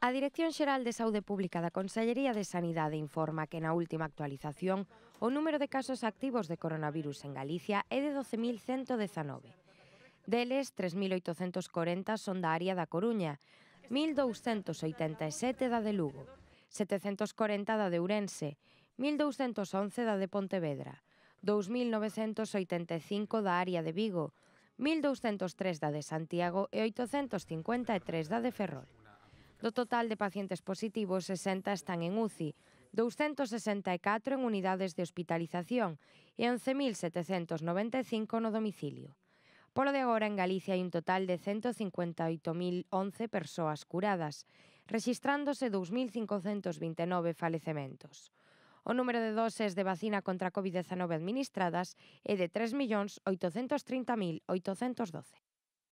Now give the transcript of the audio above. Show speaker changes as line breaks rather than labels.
A Dirección Xeral de Saúde Pública da Consellería de Sanidade informa que na última actualización o número de casos activos de coronavirus en Galicia é de 12.119. Deles, 3.840 son da área da Coruña, 1.287 da de Lugo, 740 da de Ourense, 1.211 da de Pontevedra, 2.985 da área de Vigo, 1.203 da de Santiago e 853 da de Ferrol. Do total de pacientes positivos, 60 están en UCI, 264 en unidades de hospitalización e 11.795 no domicilio. Polo de agora, en Galicia hai un total de 158.011 persoas curadas, rexistrándose 2.529 falecementos. O número de doses de vacina contra COVID-19 administradas é de 3.830.812.